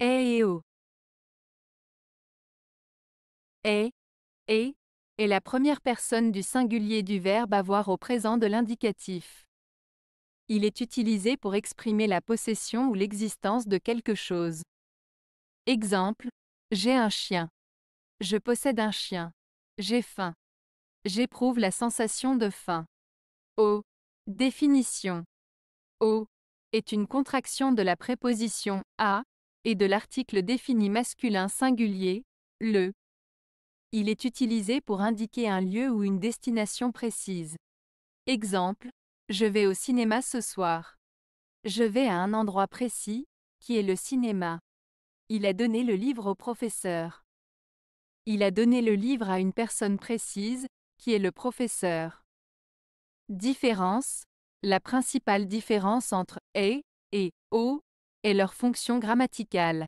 et o. Et, et, est la première personne du singulier du verbe avoir au présent de l'indicatif. Il est utilisé pour exprimer la possession ou l'existence de quelque chose. Exemple, j'ai un chien. Je possède un chien. J'ai faim. J'éprouve la sensation de faim. O. Définition. O est une contraction de la préposition à et de l'article défini masculin singulier, le. Il est utilisé pour indiquer un lieu ou une destination précise. Exemple, je vais au cinéma ce soir. Je vais à un endroit précis, qui est le cinéma. Il a donné le livre au professeur. Il a donné le livre à une personne précise, qui est le professeur. Différence. La principale différence entre et » et au et leur fonction grammaticale.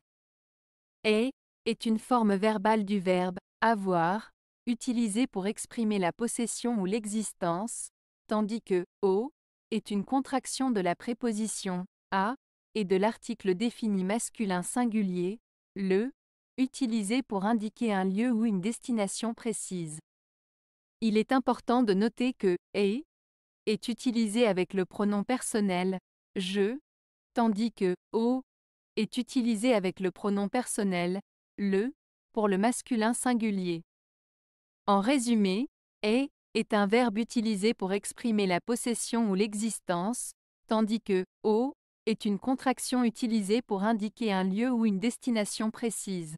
Et est une forme verbale du verbe avoir, utilisé pour exprimer la possession ou l'existence, tandis que o est une contraction de la préposition à et de l'article défini masculin singulier, le, utilisé pour indiquer un lieu ou une destination précise. Il est important de noter que et est utilisé avec le pronom personnel je tandis que o est utilisé avec le pronom personnel le pour le masculin singulier. En résumé, est est un verbe utilisé pour exprimer la possession ou l'existence, tandis que o est une contraction utilisée pour indiquer un lieu ou une destination précise.